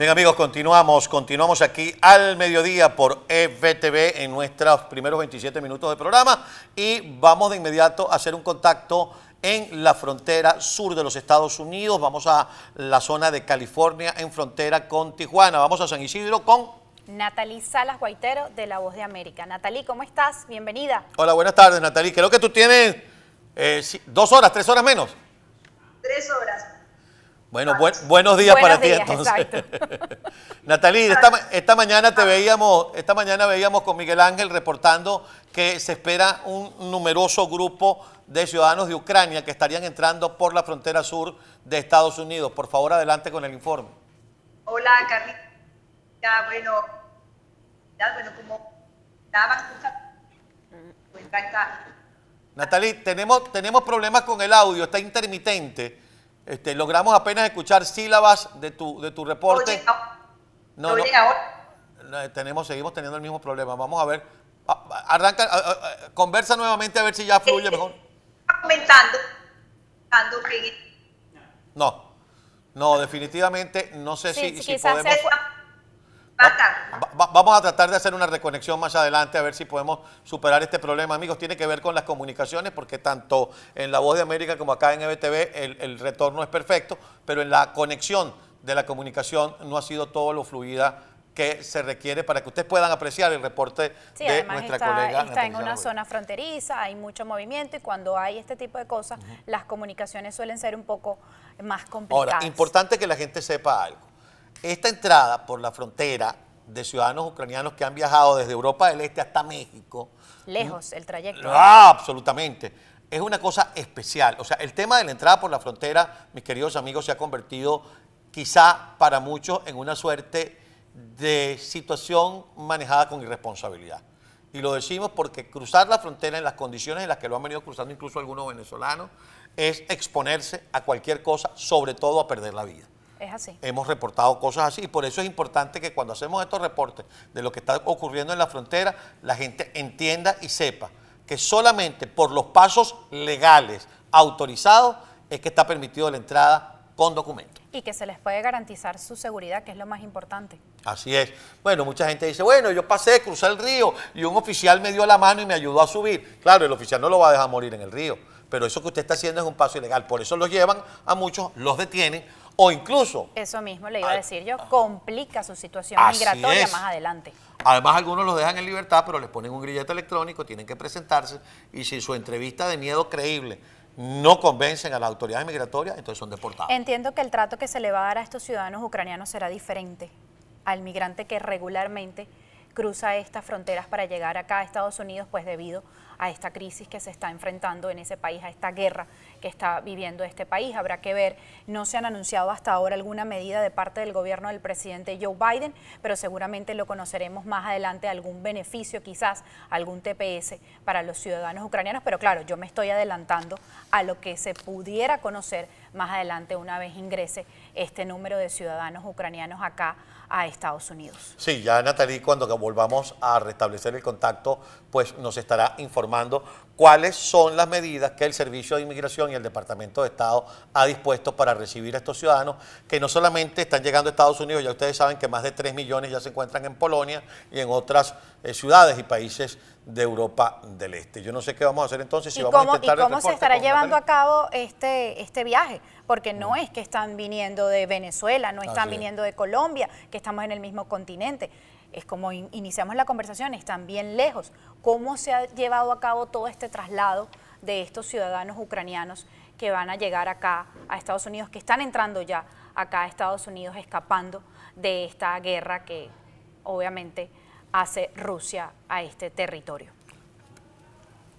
Bien amigos, continuamos, continuamos aquí al mediodía por FTV e en nuestros primeros 27 minutos de programa y vamos de inmediato a hacer un contacto en la frontera sur de los Estados Unidos, vamos a la zona de California en frontera con Tijuana, vamos a San Isidro con... Natalí Salas Guaitero de La Voz de América. Natalí, ¿cómo estás? Bienvenida. Hola, buenas tardes Natalí. Creo que tú tienes eh, dos horas, tres horas menos. Bueno, buenos días para ti entonces. Natalí, esta, esta, mañana te veíamos, esta mañana veíamos con Miguel Ángel reportando que se espera un numeroso grupo de ciudadanos de Ucrania que estarían entrando por la frontera sur de Estados Unidos. Por favor, adelante con el informe. Hola, Ya, Bueno, ya, bueno, como pues, está. Natalí, tenemos, tenemos problemas con el audio, está intermitente. Este, logramos apenas escuchar sílabas de tu, de tu reporte. no, no, tenemos, seguimos teniendo el mismo problema. Vamos a ver. Ah, arranca, ah, ah, conversa nuevamente a ver si ya fluye mejor. Comentando. No, no, definitivamente no sé si, si podemos vamos a tratar de hacer una reconexión más adelante a ver si podemos superar este problema, amigos. Tiene que ver con las comunicaciones porque tanto en La Voz de América como acá en EBTV el, retorno es perfecto, pero en la conexión de la comunicación no ha sido todo lo fluida que se requiere para que ustedes puedan apreciar el reporte de nuestra está, colega. Está en una zona fronteriza, hay mucho movimiento y cuando hay este tipo de cosas, las comunicaciones suelen ser un poco más complicadas. Ahora, importante que la gente sepa algo. Esta entrada por la frontera de ciudadanos ucranianos que han viajado desde Europa del Este hasta México. Lejos el trayecto. Ah, absolutamente. Es una cosa especial. O sea, el tema de la entrada por la frontera, mis queridos amigos, se ha convertido quizá para muchos en una suerte de situación manejada con irresponsabilidad. Y lo decimos porque cruzar la frontera en las condiciones en las que lo han venido cruzando incluso algunos venezolanos es exponerse a cualquier cosa, sobre todo a perder la vida. Es así. Hemos reportado cosas así y por eso es importante que cuando hacemos estos reportes de lo que está ocurriendo en la frontera, la gente entienda y sepa que solamente por los pasos legales autorizados es que está permitido la entrada con documento. Y que se les puede garantizar su seguridad, que es lo más importante. Así es. Bueno, mucha gente dice, bueno, yo pasé, crucé el río y un oficial me dio la mano y me ayudó a subir. Claro, el oficial no lo va a dejar morir en el río, pero eso que usted está haciendo es un paso ilegal. Por eso los llevan a muchos, los detienen, o incluso... Eso mismo le iba a decir yo, complica su situación migratoria más adelante. Además, algunos los dejan en libertad, pero les ponen un grillete electrónico, tienen que presentarse y si su entrevista de miedo creíble no convencen a las autoridades migratorias, entonces son deportados. Entiendo que el trato que se le va a dar a estos ciudadanos ucranianos será diferente al migrante que regularmente cruza estas fronteras para llegar acá a Estados Unidos, pues debido a esta crisis que se está enfrentando en ese país, a esta guerra que está viviendo este país. Habrá que ver, no se han anunciado hasta ahora alguna medida de parte del gobierno del presidente Joe Biden, pero seguramente lo conoceremos más adelante, algún beneficio quizás, algún TPS para los ciudadanos ucranianos, pero claro, yo me estoy adelantando a lo que se pudiera conocer más adelante una vez ingrese este número de ciudadanos ucranianos acá a Estados Unidos. Sí, ya Natalie, cuando volvamos a restablecer el contacto, pues nos estará informando cuáles son las medidas que el Servicio de Inmigración y el Departamento de Estado ha dispuesto para recibir a estos ciudadanos que no solamente están llegando a Estados Unidos, ya ustedes saben que más de 3 millones ya se encuentran en Polonia y en otras eh, ciudades y países de Europa del Este. Yo no sé qué vamos a hacer entonces si ¿Y vamos cómo, se estará llevando a cabo este, este viaje? Porque no mm. es que están viniendo de Venezuela, no están viniendo de Colombia, que estamos en el mismo continente. Es como iniciamos la conversación, están bien lejos. ¿Cómo se ha llevado a cabo todo este traslado de estos ciudadanos ucranianos que van a llegar acá a Estados Unidos, que están entrando ya acá a Estados Unidos escapando de esta guerra que obviamente hace Rusia a este territorio.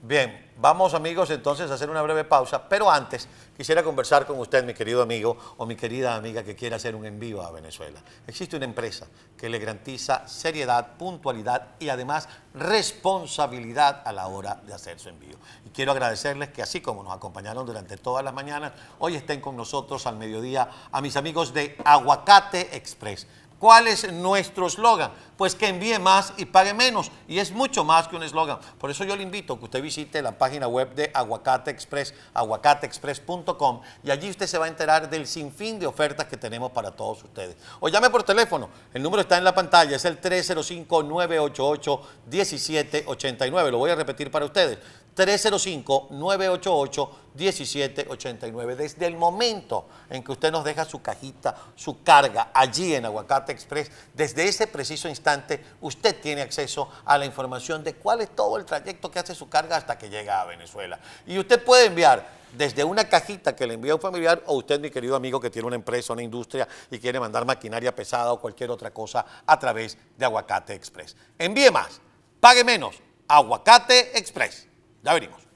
Bien, vamos amigos entonces a hacer una breve pausa, pero antes quisiera conversar con usted, mi querido amigo o mi querida amiga que quiere hacer un envío a Venezuela. Existe una empresa que le garantiza seriedad, puntualidad y además responsabilidad a la hora de hacer su envío. Y quiero agradecerles que así como nos acompañaron durante todas las mañanas, hoy estén con nosotros al mediodía a mis amigos de Aguacate Express. ¿Cuál es nuestro eslogan? Pues que envíe más y pague menos. Y es mucho más que un eslogan. Por eso yo le invito a que usted visite la página web de Aguacate Express, aguacateexpress.com, y allí usted se va a enterar del sinfín de ofertas que tenemos para todos ustedes. O llame por teléfono, el número está en la pantalla, es el 305-988-1789. Lo voy a repetir para ustedes. 305-988-1789. Desde el momento en que usted nos deja su cajita, su carga allí en Aguacate Express, desde ese preciso instante usted tiene acceso a la información de cuál es todo el trayecto que hace su carga hasta que llega a Venezuela. Y usted puede enviar desde una cajita que le envía un familiar o usted, mi querido amigo, que tiene una empresa, una industria y quiere mandar maquinaria pesada o cualquier otra cosa a través de Aguacate Express. Envíe más, pague menos, Aguacate Express. Ya veremos.